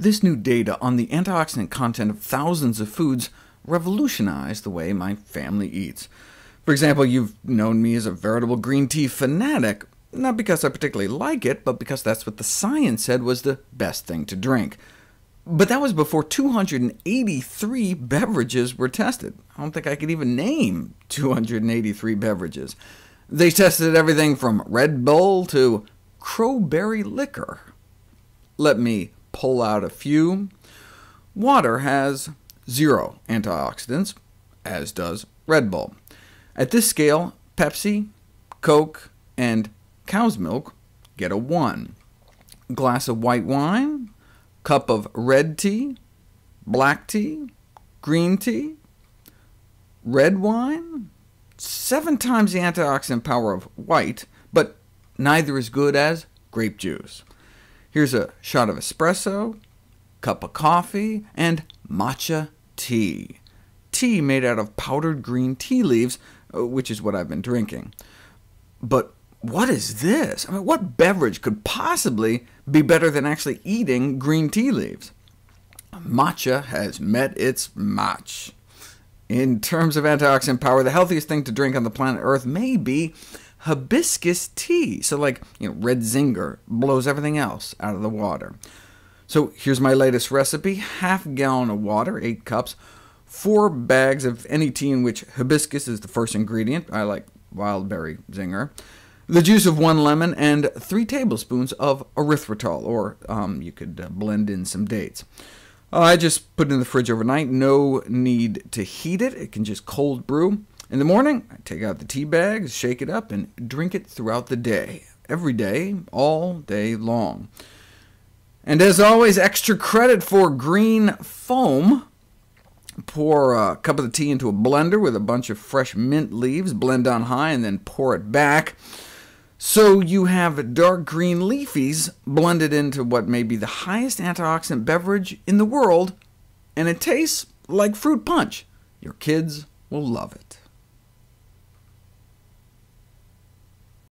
This new data on the antioxidant content of thousands of foods revolutionized the way my family eats. For example, you've known me as a veritable green tea fanatic, not because I particularly like it, but because that's what the science said was the best thing to drink. But that was before 283 beverages were tested. I don't think I could even name 283 beverages. They tested everything from Red Bull to crowberry liquor. Let me pull out a few. Water has zero antioxidants, as does Red Bull. At this scale, Pepsi, Coke, and cow's milk get a 1. Glass of white wine, cup of red tea, black tea, green tea, red wine, seven times the antioxidant power of white, but neither as good as grape juice. Here's a shot of espresso, cup of coffee, and matcha tea. Tea made out of powdered green tea leaves, uh, which is what I've been drinking. But what is this? I mean, what beverage could possibly be better than actually eating green tea leaves? Matcha has met its match. In terms of antioxidant power, the healthiest thing to drink on the planet Earth may be hibiscus tea. So like you know, red zinger blows everything else out of the water. So here's my latest recipe, half gallon of water, 8 cups, 4 bags of any tea in which hibiscus is the first ingredient, I like wild berry zinger, the juice of one lemon, and 3 tablespoons of erythritol, or um, you could uh, blend in some dates. I just put it in the fridge overnight, no need to heat it, it can just cold brew. In the morning, I take out the tea bags, shake it up, and drink it throughout the day, every day, all day long. And as always, extra credit for green foam. Pour a cup of the tea into a blender with a bunch of fresh mint leaves, blend on high, and then pour it back. So you have dark green leafies blended into what may be the highest antioxidant beverage in the world, and it tastes like fruit punch. Your kids will love it.